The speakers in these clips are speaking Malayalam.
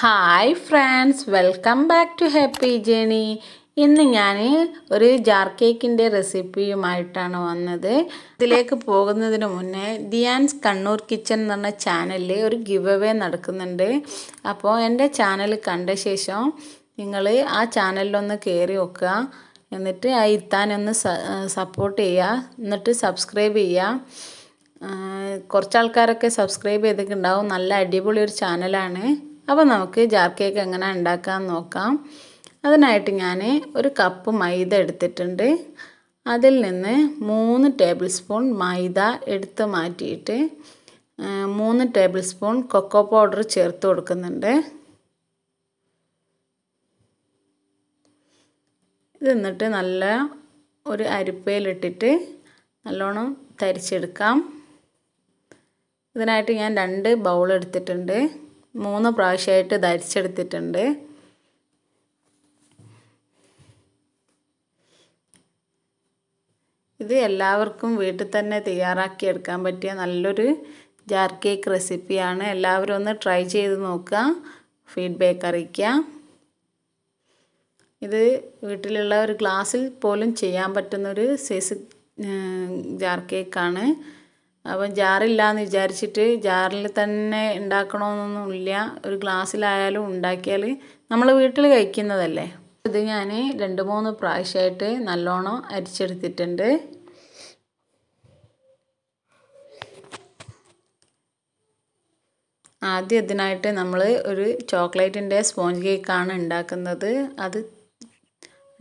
hi friends welcome back to happy journey ഇന്ന് ഞാൻ ഒരു ജാർ കേക്കിൻ്റെ റെസിപ്പിയുമായിട്ടാണ് വന്നത് ഇതിലേക്ക് പോകുന്നതിന് മുന്നേ ദിയാൻസ് കണ്ണൂർ കിച്ചൺ എന്ന് പറഞ്ഞ ചാനലിൽ ഒരു ഗിവ് അവേ നടക്കുന്നുണ്ട് അപ്പോൾ എൻ്റെ ചാനൽ കണ്ട ശേഷം നിങ്ങൾ ആ ചാനലിലൊന്ന് കയറി വെക്കുക എന്നിട്ട് ആ ഇത്താനൊന്ന് സപ്പോർട്ട് ചെയ്യുക എന്നിട്ട് സബ്സ്ക്രൈബ് ചെയ്യുക കുറച്ച് ആൾക്കാരൊക്കെ സബ്സ്ക്രൈബ് ചെയ്തിട്ടുണ്ടാവും നല്ല അടിപൊളി ഒരു ചാനലാണ് അപ്പോൾ നമുക്ക് ജാർ കേക്ക് എങ്ങനെ ഉണ്ടാക്കാൻ നോക്കാം അതിനായിട്ട് ഞാൻ ഒരു കപ്പ് മൈദ എടുത്തിട്ടുണ്ട് അതിൽ നിന്ന് മൂന്ന് ടേബിൾ സ്പൂൺ മൈദ എടുത്ത് മാറ്റിയിട്ട് മൂന്ന് ടേബിൾ സ്പൂൺ കൊക്കോ പൗഡർ ചേർത്ത് കൊടുക്കുന്നുണ്ട് ഇതെന്നിട്ട് എന്നിട്ട് നല്ല ഒരു അരിപ്പയിലിട്ടിട്ട് നല്ലോണം തരിച്ചെടുക്കാം ഇതിനായിട്ട് ഞാൻ രണ്ട് ബൗൾ എടുത്തിട്ടുണ്ട് മൂന്ന് പ്രാവശ്യമായിട്ട് ധരിച്ചെടുത്തിട്ടുണ്ട് ഇത് എല്ലാവർക്കും വീട്ടിൽ തന്നെ തയ്യാറാക്കി എടുക്കാൻ പറ്റിയ നല്ലൊരു ജാർ കേക്ക് റെസിപ്പിയാണ് എല്ലാവരും ഒന്ന് ട്രൈ ചെയ്ത് നോക്കുക ഫീഡ്ബാക്ക് അറിയിക്കുക ഇത് വീട്ടിലുള്ള ഒരു ഗ്ലാസ്സിൽ പോലും ചെയ്യാൻ പറ്റുന്നൊരു സൈസ് ജാർ കേക്കാണ് അപ്പം ജാറില്ലായെന്ന് വിചാരിച്ചിട്ട് ജാറിൽ തന്നെ ഉണ്ടാക്കണമെന്നൊന്നുമില്ല ഒരു ഗ്ലാസ്സിലായാലും ഉണ്ടാക്കിയാൽ നമ്മൾ വീട്ടിൽ കഴിക്കുന്നതല്ലേ ഇത് ഞാൻ രണ്ട് മൂന്ന് പ്രാവശ്യമായിട്ട് നല്ലോണം അരിച്ചെടുത്തിട്ടുണ്ട് ആദ്യം ഇതിനായിട്ട് നമ്മൾ ഒരു ചോക്ലേറ്റിൻ്റെ സ്പോഞ്ച് കേക്കാണ് ഉണ്ടാക്കുന്നത് അത്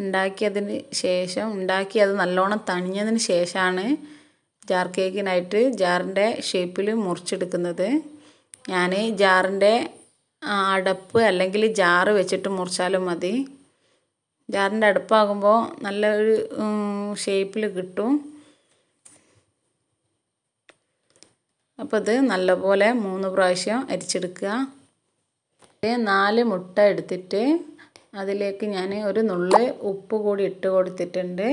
ഉണ്ടാക്കിയതിന് ശേഷം ഉണ്ടാക്കി അത് നല്ലോണം തണിഞ്ഞതിന് ശേഷമാണ് ജാർ കേക്കിനായിട്ട് ജാറിൻ്റെ ഷേപ്പിൽ മുറിച്ചെടുക്കുന്നത് ഞാൻ ജാറിൻ്റെ അടപ്പ് അല്ലെങ്കിൽ ജാറ് വെച്ചിട്ട് മുറിച്ചാലും മതി ജാറിൻ്റെ അടുപ്പാകുമ്പോൾ നല്ലൊരു ഷേപ്പിൽ കിട്ടും അപ്പോൾ ഇത് നല്ലപോലെ മൂന്ന് പ്രാവശ്യം അരിച്ചെടുക്കുക നാല് മുട്ട എടുത്തിട്ട് അതിലേക്ക് ഞാൻ ഒരു നുള്ള് ഉപ്പ് കൂടി ഇട്ട് കൊടുത്തിട്ടുണ്ട്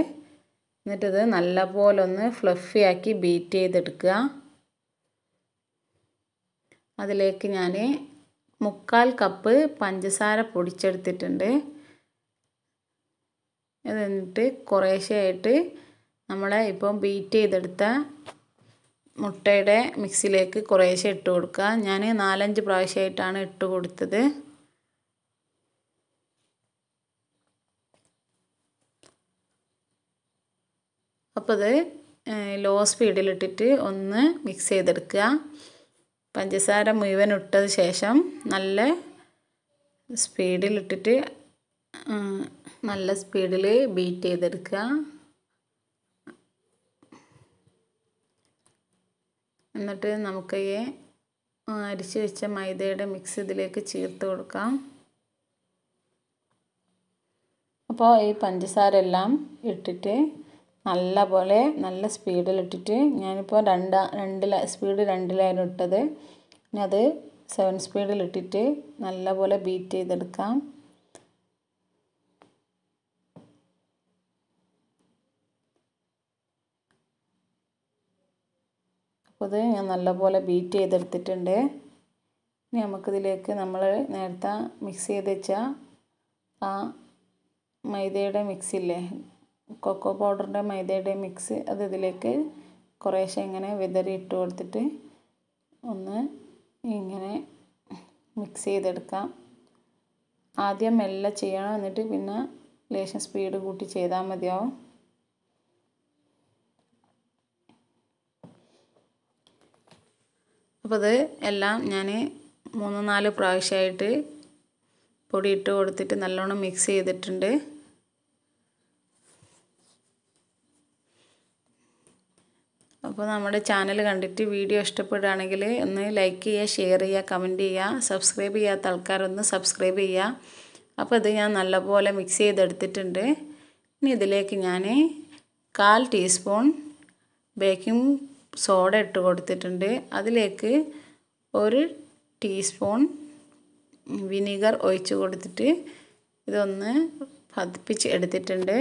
എന്നിട്ടിത് നല്ലപോലെ ഒന്ന് ഫ്ലഫി ആക്കി ബീറ്റ് ചെയ്തെടുക്കുക അതിലേക്ക് ഞാൻ മുക്കാൽ കപ്പ് പഞ്ചസാര പൊടിച്ചെടുത്തിട്ടുണ്ട് എന്നിട്ട് കുറേശ്ശെയായിട്ട് നമ്മളെ ഇപ്പം ബീറ്റ് ചെയ്തെടുത്ത മുട്ടയുടെ മിക്സിയിലേക്ക് കുറേശ്ശെ ഇട്ട് കൊടുക്കുക ഞാൻ നാലഞ്ച് പ്രാവശ്യമായിട്ടാണ് ഇട്ട് കൊടുത്തത് അപ്പോൾ ഇത് ലോ സ്പീഡിലിട്ടിട്ട് ഒന്ന് മിക്സ് ചെയ്തെടുക്കുക പഞ്ചസാര മുഴുവൻ ഇട്ടത് ശേഷം നല്ല സ്പീഡിലിട്ടിട്ട് നല്ല സ്പീഡിൽ ബീറ്റ് ചെയ്തെടുക്കുക എന്നിട്ട് നമുക്ക് ഈ അരിച്ച് വെച്ച മൈദയുടെ മിക്സ് ഇതിലേക്ക് ചേർത്ത് കൊടുക്കാം അപ്പോൾ ഈ പഞ്ചസാര എല്ലാം ഇട്ടിട്ട് നല്ല പോലെ നല്ല സ്പീഡിലിട്ടിട്ട് ഞാനിപ്പോൾ രണ്ട് രണ്ടിൽ സ്പീഡ് രണ്ടിലായിരുന്നു ഇട്ടത് ഇനി അത് സെവൻ സ്പീഡിലിട്ടിട്ട് നല്ല പോലെ ബീറ്റ് ചെയ്തെടുക്കാം അപ്പോൾ ഇത് ഞാൻ നല്ലപോലെ ബീറ്റ് ചെയ്തെടുത്തിട്ടുണ്ട് ഇനി നമുക്കിതിലേക്ക് നമ്മൾ നേരത്തെ മിക്സ് ചെയ്ത് വെച്ച ആ മൈദയുടെ മിക്സില്ലേ കൊക്കോ പൗഡറിൻ്റെ മൈദയുടെ മിക്സ് അത് ഇതിലേക്ക് കുറേശ്ശെ ഇങ്ങനെ വിതറി ഇട്ട് കൊടുത്തിട്ട് ഒന്ന് ഇങ്ങനെ മിക്സ് ചെയ്തെടുക്കാം ആദ്യം മെല്ലെ ചെയ്യണം എന്നിട്ട് പിന്നെ ലേശം സ്പീഡ് കൂട്ടി ചെയ്താൽ മതിയാവും അപ്പോൾ അത് എല്ലാം ഞാൻ മൂന്ന് നാല് പ്രാവശ്യമായിട്ട് പൊടി ഇട്ട് കൊടുത്തിട്ട് നല്ലോണം മിക്സ് ചെയ്തിട്ടുണ്ട് അപ്പോൾ നമ്മുടെ ചാനൽ കണ്ടിട്ട് വീഡിയോ ഇഷ്ടപ്പെടുകയാണെങ്കിൽ ഒന്ന് ലൈക്ക് ചെയ്യുക ഷെയർ ചെയ്യുക കമൻറ്റ് ചെയ്യുക സബ്സ്ക്രൈബ് ചെയ്യാത്ത ആൾക്കാരൊന്ന് സബ്സ്ക്രൈബ് ചെയ്യുക അപ്പോൾ ഇത് ഞാൻ നല്ലപോലെ മിക്സ് ചെയ്തെടുത്തിട്ടുണ്ട് ഇനി ഇതിലേക്ക് ഞാൻ കാൽ ടീസ്പൂൺ ബേക്കിംഗ് സോഡ ഇട്ട് കൊടുത്തിട്ടുണ്ട് അതിലേക്ക് ഒരു ടീസ്പൂൺ വിനീഗർ ഒഴിച്ച് കൊടുത്തിട്ട് ഇതൊന്ന് പതിപ്പിച്ച് എടുത്തിട്ടുണ്ട്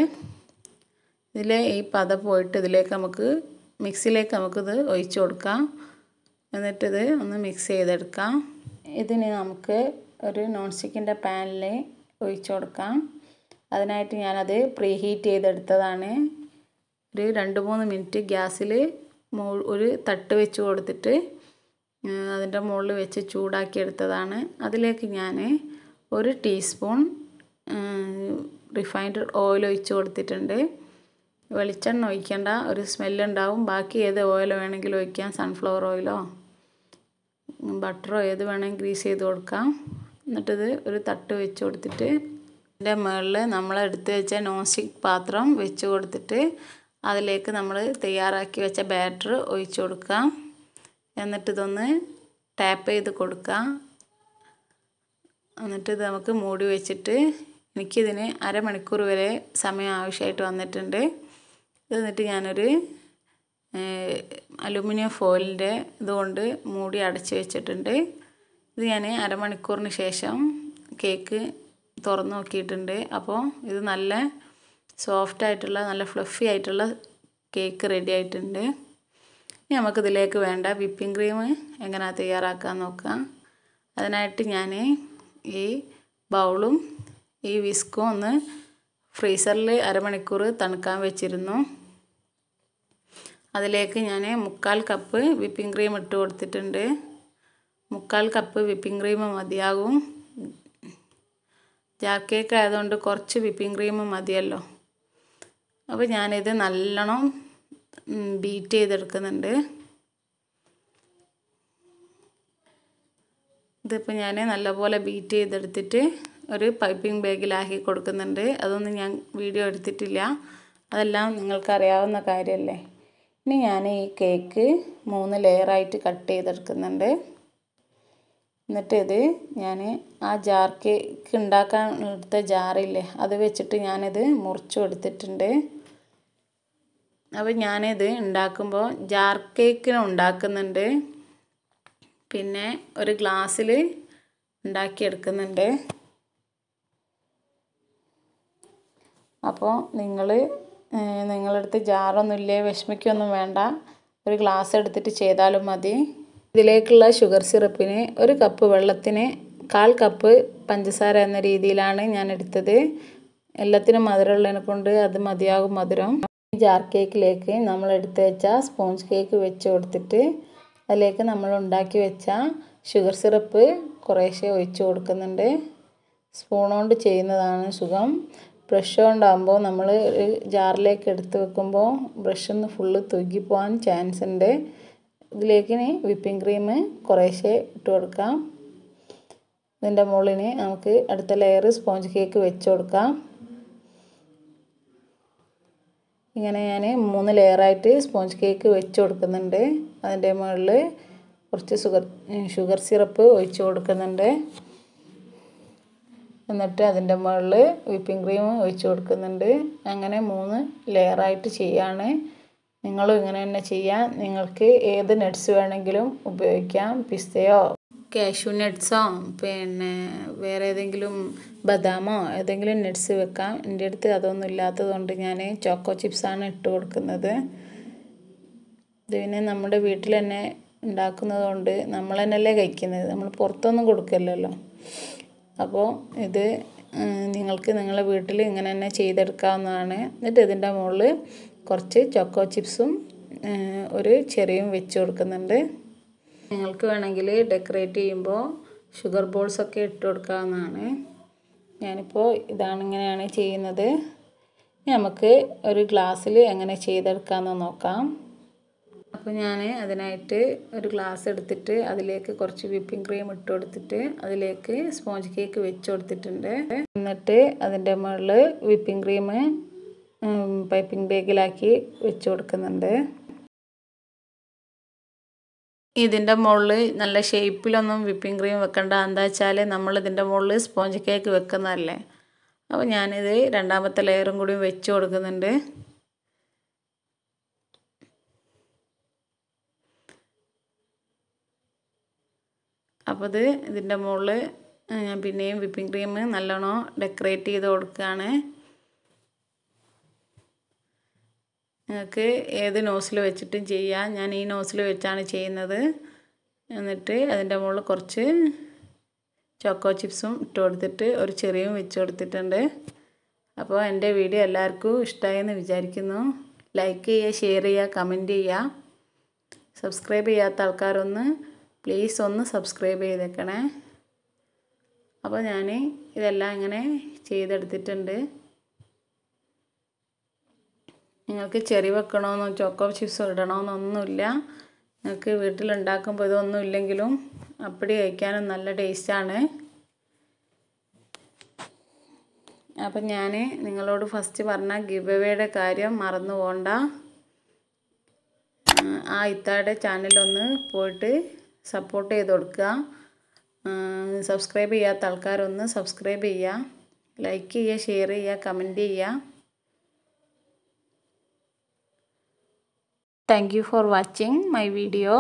ഇതിലെ ഈ പത പോയിട്ട് ഇതിലേക്ക് നമുക്ക് മിക്സിയിലേക്ക് നമുക്കിത് ഒഴിച്ചു കൊടുക്കാം എന്നിട്ടിത് ഒന്ന് മിക്സ് ചെയ്തെടുക്കാം ഇതിന് നമുക്ക് ഒരു നോൺ സ്റ്റിക്കിൻ്റെ പാനിൽ ഒഴിച്ചു കൊടുക്കാം അതിനായിട്ട് ഞാനത് പ്രീ ഹീറ്റ് ചെയ്തെടുത്തതാണ് ഒരു രണ്ട് മൂന്ന് മിനിറ്റ് ഗ്യാസിൽ മൂ ഒരു തട്ട് വെച്ച് കൊടുത്തിട്ട് അതിൻ്റെ മുകളിൽ വെച്ച് ചൂടാക്കി അതിലേക്ക് ഞാൻ ഒരു ടീസ്പൂൺ റിഫൈൻഡ് ഓയിൽ ഒഴിച്ച് കൊടുത്തിട്ടുണ്ട് വെളിച്ചെണ്ണ ഒഴിക്കേണ്ട ഒരു സ്മെല്ലുണ്ടാവും ബാക്കി ഏത് ഓയിൽ വേണമെങ്കിലും ഒഴിക്കാം സൺഫ്ലവർ ഓയിലോ ബട്ടറോ ഏത് വേണമെങ്കിൽ ഗ്രീസ് ചെയ്ത് കൊടുക്കാം എന്നിട്ടിത് ഒരു തട്ട് വെച്ച് കൊടുത്തിട്ട് അതിൻ്റെ മുകളിൽ നമ്മൾ എടുത്ത് വെച്ച നോൺ സ്റ്റിക്ക് പാത്രം വെച്ച് കൊടുത്തിട്ട് അതിലേക്ക് നമ്മൾ തയ്യാറാക്കി വെച്ച ബാറ്റർ ഒഴിച്ചു കൊടുക്കാം എന്നിട്ടിതൊന്ന് ടാപ്പ് ചെയ്ത് കൊടുക്കാം എന്നിട്ട് ഇത് നമുക്ക് മൂടി വെച്ചിട്ട് എനിക്കിതിന് അരമണിക്കൂർ വരെ സമയം ആവശ്യമായിട്ട് വന്നിട്ടുണ്ട് എന്നിട്ട് ഞാനൊരു അലുമിനിയം ഫോയിലിൻ്റെ ഇതുകൊണ്ട് മൂടി അടച്ച് വെച്ചിട്ടുണ്ട് ഇത് ഞാൻ അരമണിക്കൂറിന് ശേഷം കേക്ക് തുറന്ന് നോക്കിയിട്ടുണ്ട് അപ്പോൾ ഇത് നല്ല സോഫ്റ്റ് ആയിട്ടുള്ള നല്ല ഫ്ലഫി ആയിട്ടുള്ള കേക്ക് റെഡി ആയിട്ടുണ്ട് ഇനി നമുക്കിതിലേക്ക് വേണ്ട വിപ്പിംഗ് ക്രീം എങ്ങനെ തയ്യാറാക്കാൻ നോക്കാം അതിനായിട്ട് ഞാൻ ഈ ബൗളും ഈ വിസ്കും ഒന്ന് ഫ്രീസറിൽ അരമണിക്കൂർ തണുക്കാൻ വെച്ചിരുന്നു അതിലേക്ക് ഞാൻ മുക്കാൽ കപ്പ് വിപ്പിംഗ് ക്രീം ഇട്ട് കൊടുത്തിട്ടുണ്ട് മുക്കാൽ കപ്പ് വിപ്പിംഗ് ക്രീം മതിയാകും ജാർ കേക്ക് ആയതുകൊണ്ട് കുറച്ച് വിപ്പിംഗ് ക്രീം മതിയല്ലോ അപ്പോൾ ഞാനിത് നല്ലോണം ബീറ്റ് ചെയ്തെടുക്കുന്നുണ്ട് ഇതിപ്പോൾ ഞാൻ നല്ലപോലെ ബീറ്റ് ചെയ്തെടുത്തിട്ട് ഒരു പൈപ്പിംഗ് ബാഗിലാക്കി കൊടുക്കുന്നുണ്ട് അതൊന്നും ഞാൻ വീഡിയോ എടുത്തിട്ടില്ല അതെല്ലാം നിങ്ങൾക്കറിയാവുന്ന കാര്യമല്ലേ ഇനി ഞാൻ ഈ കേക്ക് മൂന്ന് ലെയറായിട്ട് കട്ട് ചെയ്തെടുക്കുന്നുണ്ട് എന്നിട്ട് ഇത് ഞാൻ ആ ജാർ കേക്ക് ഉണ്ടാക്കാൻ എടുത്ത ജാറില്ലേ അത് വെച്ചിട്ട് ഞാനിത് മുറിച്ചു കൊടുത്തിട്ടുണ്ട് അപ്പോൾ ഞാനിത് ഉണ്ടാക്കുമ്പോൾ ജാർ കേക്കിന് ഉണ്ടാക്കുന്നുണ്ട് പിന്നെ ഒരു ഗ്ലാസ്സിൽ ഉണ്ടാക്കിയെടുക്കുന്നുണ്ട് അപ്പോൾ നിങ്ങൾ നിങ്ങളുടെ അടുത്ത് ജാറൊന്നും ഇല്ലേ വിഷമിക്കൊന്നും വേണ്ട ഒരു ഗ്ലാസ് എടുത്തിട്ട് ചെയ്താലും മതി ഇതിലേക്കുള്ള ഷുഗർ സിറപ്പിന് ഒരു കപ്പ് വെള്ളത്തിന് കാൽ കപ്പ് പഞ്ചസാര എന്ന രീതിയിലാണ് ഞാൻ എടുത്തത് എല്ലാത്തിനും മധുരമുള്ളതിനെ കൊണ്ട് അത് മതിയാകും മധുരം ജാർ കേക്കിലേക്ക് നമ്മൾ എടുത്ത് വെച്ച സ്പോഞ്ച് കേക്ക് വെച്ച് കൊടുത്തിട്ട് അതിലേക്ക് നമ്മൾ ഉണ്ടാക്കി വെച്ച ഷുഗർ സിറപ്പ് കുറേശ്ശെ ഒഴിച്ചു കൊടുക്കുന്നുണ്ട് സ്പൂൺ ചെയ്യുന്നതാണ് സുഖം ബ്രഷ് കൊണ്ടാകുമ്പോൾ നമ്മൾ ഒരു ജാറിലേക്ക് എടുത്ത് വെക്കുമ്പോൾ ബ്രഷ് ഒന്ന് ഫുള്ള് തൂക്കി പോകാൻ ചാൻസ് ഉണ്ട് ഇതിലേക്ക് വിപ്പിംഗ് ക്രീം കുറേശ്ശെ ഇട്ട് കൊടുക്കാം ഇതിൻ്റെ മുകളിന് നമുക്ക് അടുത്ത ലെയർ സ്പോഞ്ച് കേക്ക് വെച്ച് കൊടുക്കാം ഇങ്ങനെ ഞാൻ മൂന്ന് ലെയറായിട്ട് സ്പോഞ്ച് കേക്ക് വെച്ച് കൊടുക്കുന്നുണ്ട് അതിൻ്റെ മുകളിൽ കുറച്ച് ഷുഗർ ഷുഗർ സിറപ്പ് ഒഴിച്ച് കൊടുക്കുന്നുണ്ട് എന്നിട്ട് അതിൻ്റെ മുകളിൽ വിപ്പിംഗ് ക്രീം ഒഴിച്ച് കൊടുക്കുന്നുണ്ട് അങ്ങനെ മൂന്ന് ലെയറായിട്ട് ചെയ്യാണ് നിങ്ങളും ഇങ്ങനെ തന്നെ ചെയ്യാം നിങ്ങൾക്ക് ഏത് നട്ട്സ് വേണമെങ്കിലും ഉപയോഗിക്കാം പിസ്തയോ കാഷ്യൂ നട്ട്സോ പിന്നെ വേറെ ഏതെങ്കിലും ബദാമോ ഏതെങ്കിലും നട്ട്സ് വെക്കാം എൻ്റെ അടുത്ത് അതൊന്നും ഇല്ലാത്തതുകൊണ്ട് ഞാൻ ചോക്കോ ചിപ്സാണ് ഇട്ട് കൊടുക്കുന്നത് ഇത് പിന്നെ നമ്മുടെ വീട്ടിൽ തന്നെ ഉണ്ടാക്കുന്നതുകൊണ്ട് നമ്മൾ തന്നെയല്ലേ കഴിക്കുന്നത് നമ്മൾ പുറത്തൊന്നും കൊടുക്കില്ലല്ലോ അപ്പോൾ ഇത് നിങ്ങൾക്ക് നിങ്ങളുടെ വീട്ടിൽ ഇങ്ങനെ തന്നെ ചെയ്തെടുക്കാവുന്നതാണ് എന്നിട്ട് ഇതിൻ്റെ മുകളിൽ കുറച്ച് ചൊക്കോ ചിപ്സും ഒരു ചെറിയും വെച്ച് കൊടുക്കുന്നുണ്ട് നിങ്ങൾക്ക് വേണമെങ്കിൽ ഡെക്കറേറ്റ് ചെയ്യുമ്പോൾ ഷുഗർ ബോൾസൊക്കെ ഇട്ട് കൊടുക്കാവുന്നതാണ് ഞാനിപ്പോൾ ഇതാണ് ഇങ്ങനെയാണ് ചെയ്യുന്നത് നമുക്ക് ഒരു ഗ്ലാസ്സിൽ എങ്ങനെ ചെയ്തെടുക്കാമെന്ന് നോക്കാം അപ്പോൾ ഞാൻ അതിനായിട്ട് ഒരു ഗ്ലാസ് എടുത്തിട്ട് അതിലേക്ക് കുറച്ച് വിപ്പിംഗ് ക്രീം ഇട്ട് കൊടുത്തിട്ട് അതിലേക്ക് സ്പോഞ്ച് കേക്ക് വെച്ച് കൊടുത്തിട്ടുണ്ട് എന്നിട്ട് അതിൻ്റെ മുകളിൽ വിപ്പിംഗ് ക്രീം പൈപ്പിംഗ് ബാഗിലാക്കി വെച്ച് കൊടുക്കുന്നുണ്ട് ഇതിൻ്റെ മുകളിൽ നല്ല ഷേപ്പിലൊന്നും വിപ്പിംഗ് ക്രീം വെക്കണ്ട എന്താ വെച്ചാൽ നമ്മൾ ഇതിൻ്റെ മുകളിൽ സ്പോഞ്ച് കേക്ക് വെക്കുന്നതല്ലേ അപ്പോൾ ഞാനിത് രണ്ടാമത്തെ ലെയറും കൂടി വെച്ച് കൊടുക്കുന്നുണ്ട് അപ്പോൾ അത് ഇതിൻ്റെ മുകളിൽ ഞാൻ പിന്നെയും വിപ്പിംഗ് ക്രീം നല്ലോണം ഡെക്കറേറ്റ് ചെയ്ത് കൊടുക്കുകയാണ് നിങ്ങൾക്ക് ഏത് നോസിൽ വെച്ചിട്ടും ചെയ്യാം ഞാൻ ഈ നോസിൽ വെച്ചാണ് ചെയ്യുന്നത് എന്നിട്ട് അതിൻ്റെ മുകളിൽ കുറച്ച് ചോക്കോ ചിപ്സും ഇട്ട് കൊടുത്തിട്ട് ഒരു ചെറിയും വെച്ച് കൊടുത്തിട്ടുണ്ട് അപ്പോൾ എൻ്റെ വീഡിയോ എല്ലാവർക്കും ഇഷ്ടമായെന്ന് വിചാരിക്കുന്നു ലൈക്ക് ചെയ്യുക ഷെയർ ചെയ്യുക കമൻറ്റ് ചെയ്യുക സബ്സ്ക്രൈബ് ചെയ്യാത്ത ആൾക്കാരൊന്ന് പ്ലീസ് ഒന്ന് സബ്സ്ക്രൈബ് ചെയ്തേക്കണേ അപ്പോൾ ഞാൻ ഇതെല്ലാം ഇങ്ങനെ ചെയ്തെടുത്തിട്ടുണ്ട് നിങ്ങൾക്ക് ചെറി വെക്കണമെന്നോ ചോക്കോ ചിപ്സ് ഇടണമെന്നൊന്നുമില്ല നിങ്ങൾക്ക് വീട്ടിലുണ്ടാക്കുമ്പോൾ ഇതൊന്നും ഇല്ലെങ്കിലും അപ്പടി കഴിക്കാനും നല്ല ടേസ്റ്റാണ് അപ്പം ഞാൻ നിങ്ങളോട് ഫസ്റ്റ് പറഞ്ഞ ഗിവ് എവേയുടെ കാര്യം മറന്നു പോകണ്ട ആ ഇത്താടെ ചാനലൊന്ന് പോയിട്ട് സപ്പോർട്ട് ചെയ്ത് കൊടുക്കുക സബ്സ്ക്രൈബ് ചെയ്യാത്ത ആൾക്കാരൊന്ന് സബ്സ്ക്രൈബ് ചെയ്യുക ലൈക്ക് ചെയ്യുക ഷെയർ ചെയ്യുക കമൻറ്റ് ചെയ്യുക thank you for watching my video